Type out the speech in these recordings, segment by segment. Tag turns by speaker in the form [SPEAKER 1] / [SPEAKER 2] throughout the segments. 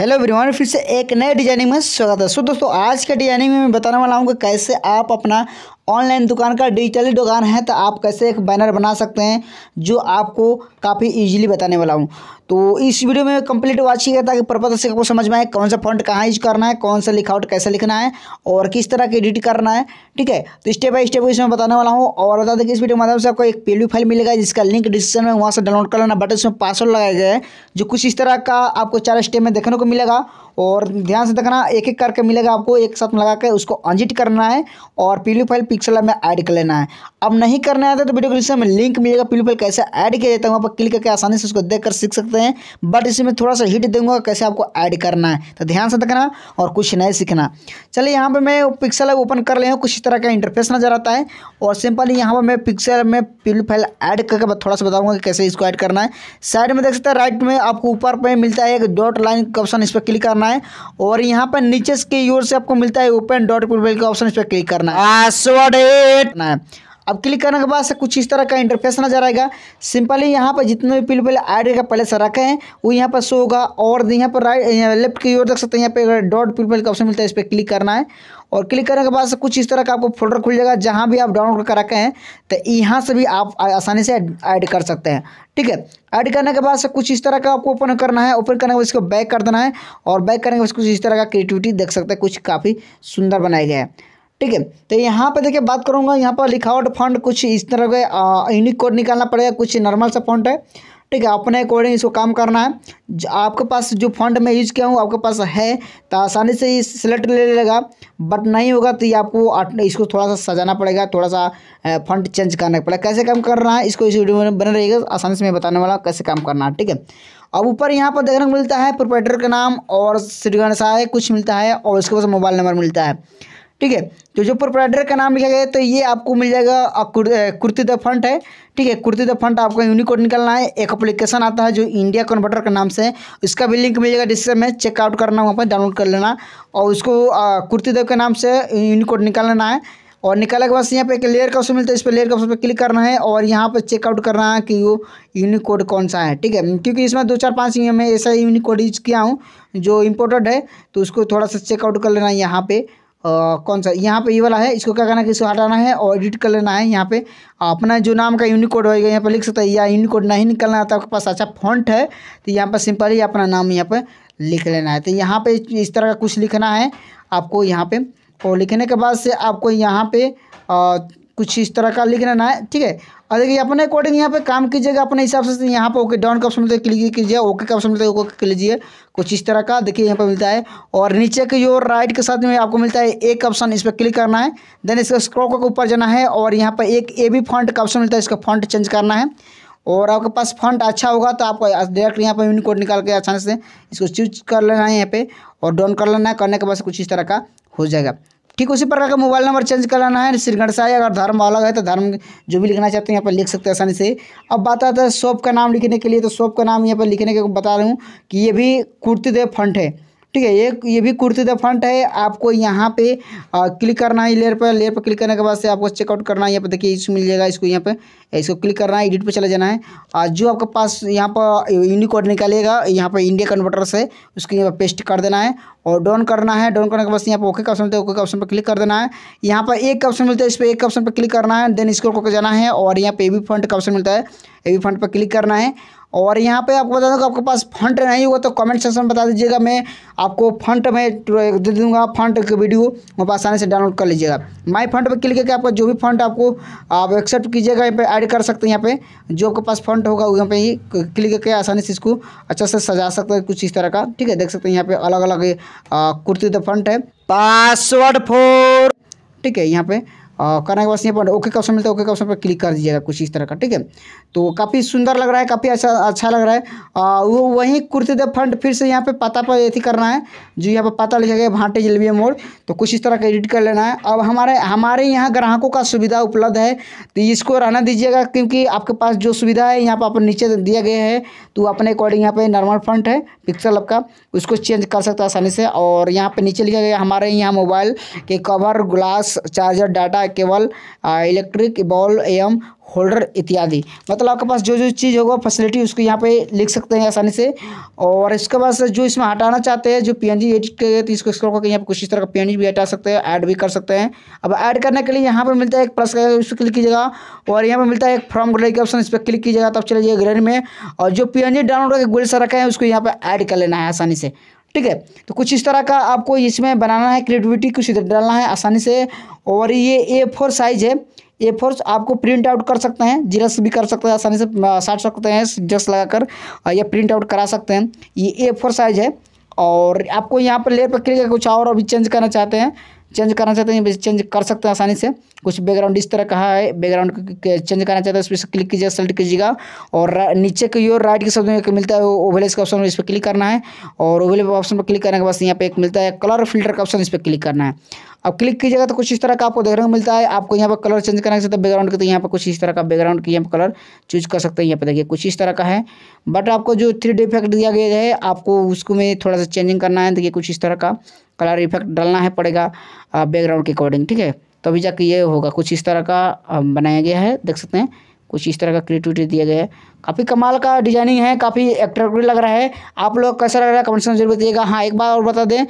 [SPEAKER 1] hello everyone फिर से एक नए डिजाइनिंग में स्वागत है सो दोस्तों आज के डिजाइनिंग में मैं बताने वाला हूँ कि कैसे आप अपना ऑनलाइन दुकान का डिजिटली दुकान है तो आप कैसे एक बैनर बना सकते हैं जो आपको काफ़ी इजीली बताने वाला हूँ तो इस वीडियो में कंप्लीट वॉच किया ताकि पर्पज से आपको समझ में आए कौन सा फॉन्ट कहाँ यूज करना है कौन सा लिखावट कैसे लिखना है और किस तरह की एडिट करना है ठीक है तो स्टेप बाय स्टेप इसमें बताने वाला हूँ और बता दें कि इस वीडियो के माध्यम से आपको एक पी फाइल मिलेगा जिसका लिंक डिस्क्रिप्शन में वहाँ से डाउनलोड कर लेना बट उसमें पासवर्ड लगाया गया है जो कुछ इस तरह का आपको चार स्टेप में देखने को मिलेगा और ध्यान से देखना एक एक करके मिलेगा आपको एक साथ लगा कर उसको अनजिट करना है और पी फाइल पिक्सल हमें ऐड कर लेना है अब नहीं करने आता तो वीडियो क्रिप्शन में लिंक मिलेगा पिलपल कैसे ऐड किया जाता है वहाँ पर क्लिक करके आसानी से उसको देख कर सीख सकते हैं बट इसी में थोड़ा सा हिट दूंगा कैसे आपको ऐड करना है तो ध्यान से देखना और कुछ नए सीखना चलिए यहाँ पर मैं पिक्सल ओपन कर लिया हूँ कुछ तरह का इंटरफेस नजर आता है और सिंपली यहाँ पर मैं पिक्सल में पिल फाइल ऐड करके थोड़ा सा बताऊँगा कि कैसे इसको ऐड करना है साइड में देख सकते हैं राइट में आपको ऊपर पर मिलता है एक डॉट लाइन का ऑप्शन इस पर क्लिक करना है और यहाँ पर नीचे के ओर से आपको मिलता है ओपन डॉट प्रोफाइल का ऑप्शन इस पर क्लिक करना है सो फॉरवर्ड एट ना अब क्लिक करने के बाद से कुछ इस तरह का इंटरफेस नजर आएगा सिंपली यहाँ पर जितने भी पिल पहले आईडी का पहले से रखे हैं वो यहाँ पर शो होगा और यहाँ पर राइट लेफ्ट की ओर देख सकते हैं यहाँ पे डॉट पीपल का ऑप्शन मिलता है इस पर क्लिक करना है और क्लिक करने के बाद से कुछ इस तरह का आपको फोल्डर खुल जाएगा जहाँ भी आप डाउनलोड कर रखे हैं तो यहाँ से भी आप आसानी से ऐड कर सकते हैं ठीक है ऐड करने के बाद से कुछ इस तरह का आपको ओपन करना है ओपन करने के बाद इसको बैक कर देना है और बैक करने के बाद कुछ इस तरह का क्रिएटिविटी देख सकते हैं कुछ काफ़ी सुंदर बनाया गया है ठीक है तो यहाँ पे देखिए बात करूँगा यहाँ पर लिखावट फंड कुछ इस तरह के यूनिक कोड निकालना पड़ेगा कुछ नॉर्मल सा फंड है ठीक है अपने अकॉर्डिंग इसको काम करना है आपके पास जो फंड मैं यूज़ किया हूँ आपके पास है तो आसानी से ये सिलेक्ट ले लेगा बट नहीं होगा तो ये आपको इसको थोड़ा सा सजाना पड़ेगा थोड़ा सा फंड चेंज करना पड़ेगा कैसे काम करना है इसको इस वीडियो में बने रहेगा आसानी से मैं बताने वाला कैसे काम करना है ठीक है अब ऊपर यहाँ पर देखने को मिलता है प्रोपराइटर का नाम और श्री है कुछ मिलता है और उसके पास मोबाइल नंबर मिलता है ठीक है तो जो प्रोवाइडर का नाम लिखा गया तो ये आपको मिल जाएगा कुर्ती द फंड है ठीक है कुर्ती द फंड आपको यूनिकोड निकालना है एक अप्लीकेशन आता है जो इंडिया कन्वर्टर के नाम से है उसका भी लिंक मिल जाएगा डिस्क्रिप्शन में चेकआउट करना वहाँ पर डाउनलोड कर लेना और उसको कुर्ती के नाम से यूनिकोड निकाल लेना है और निकालने के बाद यहाँ पे एक लेयर का ऑप्शन मिलता है इस पर लेयर का ऑप्शन पर क्लिक करना है और यहाँ पर चेकआउट करना है कि वो यूनिकोड कौन सा है ठीक है क्योंकि इसमें दो चार पाँच मैं ऐसा यूनिकोड यूज किया हूँ जो इम्पोर्टेड है तो उसको थोड़ा सा चेकआउट कर लेना है यहाँ पर कौन सा यहाँ पे ये वाला है इसको क्या करना है कि इसको हटाना है और एडिट कर लेना है यहाँ पे अपना जो नाम का यूनिकोड होगा यहाँ पे लिख सकते हैं या यूनिकोड नहीं निकलना आता तो आपके पास अच्छा फॉन्ट है तो यहाँ पर सिंपल ही अपना नाम यहाँ पर लिख लेना है तो यहाँ पे इस तरह का कुछ लिखना है आपको यहाँ पे और लिखने के बाद से आपको यहाँ पे कुछ इस तरह का लिख लेना है ठीक है और देखिए अपने अकॉर्डिंग यहाँ पे काम कीजिएगा अपने हिसाब से यहाँ पे ओके डाउन का ऑप्शन मिलता है क्लिक कीजिए ओके का ऑप्शन मिलता है ओके कर लीजिए कुछ इस तरह का देखिए यहाँ पे मिलता है और नीचे की ओर राइट के साथ में आपको मिलता है एक ऑप्शन इस पर क्लिक करना है देन इसका स्क्रॉप के ऊपर जाना है और यहाँ पर एक ए बी फंड का ऑप्शन मिलता है इसका फंड चेंज करना है और आपके पास फंड अच्छा होगा तो आपको डायरेक्ट यहाँ पर कोड निकाल के आसानी से इसको चूज कर लेना है यहाँ पे और डाउन कर लेना है करने के बाद कुछ इस तरह का हो जाएगा ठीक उसी प्रकार का मोबाइल नंबर चेंज कराना है श्रीगढ़ साई अगर धर्म अलग है तो धर्म जो भी लिखना चाहते हैं यहाँ पर लिख सकते हैं आसानी से अब बात आता है शॉप का नाम लिखने के लिए तो शॉप का नाम यहाँ पर लिखने के बता रहा हूँ कि ये भी कुर्ती देव फंड है ठीक है एक ये भी कुर्ती द फ्रंट है आपको यहाँ पे आ, क्लिक करना है लेयर पर लेयर पर क्लिक करने के बाद से आपको चेकआउट करना है यहाँ पर देखिए इसमें मिल जाएगा इसको यहाँ पे इसको क्लिक करना है एडिट पर चला जाना है आ, जो आपके पास यहाँ पर यूनिकोड निकालेगा यहाँ पर इंडिया कन्वर्टर से उसको यहाँ पर पेस्ट कर देना है और डॉन करना है डॉन करने के बाद यहाँ पर ओके का ऑप्शन मिलता है ओके का ऑप्शन पर क्लिक कर देना है यहाँ पर एक ऑप्शन मिलता है इस पर एक ऑप्शन पर क्लिक करना है देन इसको करके जाना है और यहाँ पे ए बी फंड का ऑप्शन मिलता है ए बी फंड पर क्लिक करना है और यहाँ पे आपको बता दूँ आपके पास फंड नहीं होगा तो कमेंट सेक्शन में बता दीजिएगा मैं आपको फंड में दे दूँगा फंड के वीडियो वहाँ पर आसानी से डाउनलोड कर लीजिएगा माई फंड पर क्लिक करके आपका जो भी फंड आपको आप एक्सेप्ट कीजिएगा यहाँ पे ऐड कर सकते हैं यहाँ पे जो आपके पास फंड होगा यहाँ पे ही क्लिक करके आसानी से इसको अच्छा से सजा सकते हैं कुछ इस तरह का ठीक है देख सकते हैं यहाँ पे अलग अलग कुर्ती तो फंड है पासवर्ड फोर ठीक है यहाँ पे करने के बाद यहाँ पर ओके का ऑप्शन मिलता है ओके का ऑप्शन पर क्लिक कर दीजिएगा कुछ इस तरह का ठीक है तो काफ़ी सुंदर लग रहा है काफ़ी अच्छा अच्छा लग रहा है आ, वो वहीं कुर्ते द फंड फिर से यहाँ पे पता पर अथी करना है जो यहाँ पर पता लिखा गया भांटे जलबिया मोड़ तो कुछ इस तरह का एडिट कर लेना है अब हमारे हमारे यहाँ ग्राहकों का सुविधा उपलब्ध है तो इसको रहना दीजिएगा क्योंकि आपके पास जो सुविधा है यहाँ पर आप नीचे दिया गया है तो अपने अकॉर्डिंग यहाँ पर नॉर्मल फंड है पिक्सल आपका उसको चेंज कर सकते है आसानी से और यहाँ पर नीचे लिखा गया हमारे यहाँ मोबाइल के कवर ग्लास चार्जर डाटा है केवल इलेक्ट्रिक बॉल एवं होल्डर इत्यादि मतलब आपके पास जो जो चीज़ होगा फैसिलिटी उसको यहाँ पे लिख सकते हैं आसानी से और इसके बाद जो इसमें हटाना चाहते हैं जो पीएनजी एडिट किए तो इसको स्क्रॉल करके यहाँ पे कुछ इस तरह का पीएनजी भी हटा सकते हैं ऐड भी कर सकते हैं अब ऐड करने के लिए यहाँ पे मिलता है एक प्लस का उस पर क्लिक कीजिएगा और यहाँ पर मिलता है एक फॉर्म ग्रेड के ऑप्शन इस पर क्लिक कीजिएगा तब चले जाइए ग्रेड में और जो पी डाउनलोड करके गोल से रखा है उसको यहाँ पर ऐड कर लेना है आसानी से ठीक है तो कुछ इस तरह का आपको इसमें बनाना है क्रिएटिविटी कुछ इधर डालना है आसानी से और ये ए फोर साइज है ए फोर आपको प्रिंट आउट कर सकते हैं जीरस भी कर सकते हैं आसानी से साट सकते हैं लगा लगाकर या प्रिंट आउट करा सकते हैं ये ए फोर साइज है और आपको यहाँ पर लेयर पर क्लिक कुछ और अभी चेंज करना चाहते हैं चेंज करना चाहते हैं चेंज कर सकते हैं आसानी से कुछ बैकग्राउंड इस तरह का है बैकग्राउंड चेंज करना चाहते हैं उस पर क्लिक कीजिएगा सेलेक्ट कीजिएगा और नीचे की ओर राइट के शब्द में मिलता है ओवलेस का ऑप्शन इस पर क्लिक करना है और ओवले ऑप्शन पर क्लिक करने के बाद यहाँ पे एक मिलता है कलर फिल्टर का ऑप्शन इस पर क्लिक करना है अब क्लिक कीजिएगा तो कुछ इस तरह का आपको देखने को मिलता है आपको यहाँ पर कलर चेंज करना चाहते हैं बैकग्राउंड के तो यहाँ पर कुछ इस तरह का बैकग्राउंड की यहाँ पर कलर चूज कर सकते हैं यहाँ पर देखिए कुछ इस तरह का है बट आपको जो थ्री डी इफेक्ट दिया गया है आपको उसको में थोड़ा सा चेंजिंग करना है देखिए कुछ इस तरह का कलर इफेक्ट डालना है पड़ेगा बैकग्राउंड के अकॉर्डिंग ठीक है तभी तो जाके ये होगा कुछ इस तरह का बनाया गया है देख सकते हैं कुछ इस तरह का क्रिएटिविटी दिया गया है काफ़ी कमाल का डिजाइनिंग है काफ़ी एट्रैक्टिव लग रहा है आप लोग कैसा लग रहा है कमेंट सेक्शन जरूर बताइएगा हाँ एक बार और बता दें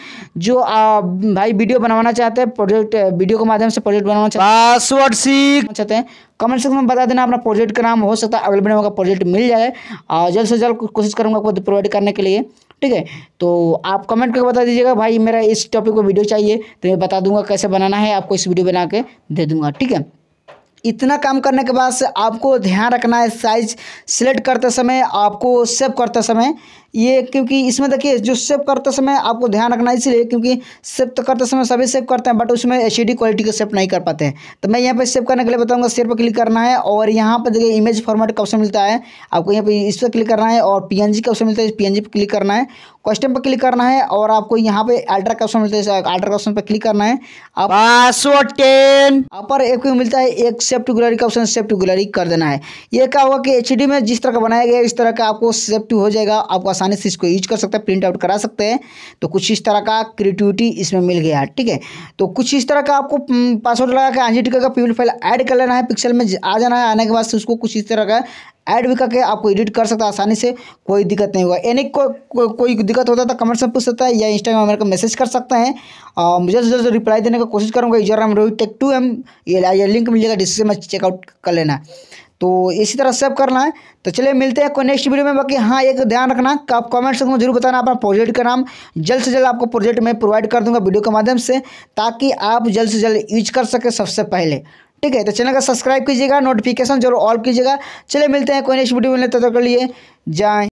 [SPEAKER 1] जो आ, भाई वीडियो बनवाना चाहते हैं प्रोजेक्ट वीडियो के माध्यम से प्रोजेक्ट बनाना चाहते पासवर्ड सीख चाहते हैं कमेंट सेक्शन में बता देना अपना प्रोजेक्ट का नाम हो सकता है अवेलेबल होगा प्रोजेक्ट मिल जाए और जल्द से जल्द कोशिश करूँगा आपको प्रोवाइड करने के लिए ठीक है तो आप कमेंट करके बता दीजिएगा भाई मेरा इस टॉपिक पर वीडियो चाहिए तो मैं बता दूंगा कैसे बनाना है आपको इस वीडियो बना के दे दूंगा ठीक है इतना काम करने के बाद आपको ध्यान रखना है साइज सिलेक्ट करते समय आपको सेव करते समय ये क्योंकि इसमें देखिए जो सेव करते समय आपको ध्यान रखना इसलिए क्योंकि सेव तो करते समय सभी सेव करते हैं बट उसमें एच क्वालिटी को सेव नहीं कर पाते हैं तो मैं यहाँ पर सेव करने के लिए बताऊँगा सेव पर क्लिक करना है और यहाँ पर देखिए इमेज फॉर्मेट का ऑप्शन मिलता है आपको यहाँ पर इस पर क्लिक करना है और पी का ऑप्शन मिलता है पी पर क्लिक करना है क्वेश्चन पर क्लिक करना है और आपको यहाँ पे अल्ट्रा का ऑप्शन मिलता है अल्ट्रा का ऑप्शन पर क्लिक करना है आप पासवर्ड टेन अपर एक मिलता है एक सेफ टू गैलरी का ऑप्शन सेफ टू गैलरी कर देना है ये क्या होगा कि एच में जिस तरह का बनाया गया इस तरह का आपको सेफ्टी टू हो जाएगा आपको आसानी से इसको यूज कर सकते हैं प्रिंट आउट करा सकते हैं तो कुछ इस तरह का क्रिएटिविटी इसमें मिल गया ठीक है तो कुछ इस तरह का आपको पासवर्ड हम्म, लगा के आंजीटिका का प्यूल फाइल ऐड कर लेना है पिक्सल में आ जाना है आने के बाद उसको कुछ इस तरह का ऐड भी करके आपको एडिट कर सकता है आसानी से कोई दिक्कत नहीं होगा यानी को, को, कोई दिक्कत होता है तो कमेंट्स में पूछ सकता है या इंस्टाग्राम मेरे को मैसेज कर सकते हैं और मुझे जल्द जल्द रिप्लाई देने की कोशिश करूंगा user M Rohit tech to M ये लिंक मिलेगा डिस्क्रिप्शन में चेकआउट कर लेना तो इसी तरह सेव करना है तो चलिए मिलते हैं कोई नेक्स्ट वीडियो में बाकी हाँ एक ध्यान रखना आप कमेंट सेक्शन में जरूर बताना अपना प्रोजेक्ट का नाम जल्द से जल्द आपको प्रोजेक्ट में प्रोवाइड कर दूंगा वीडियो के माध्यम से ताकि आप जल्द से जल्द यूज कर सकें सबसे पहले ठीक है तो चैनल का सब्सक्राइब कीजिएगा नोटिफिकेशन जरूर ऑल कीजिएगा चले मिलते हैं कोई नेक्स्ट वीडियो में लेते तो के लिए जाए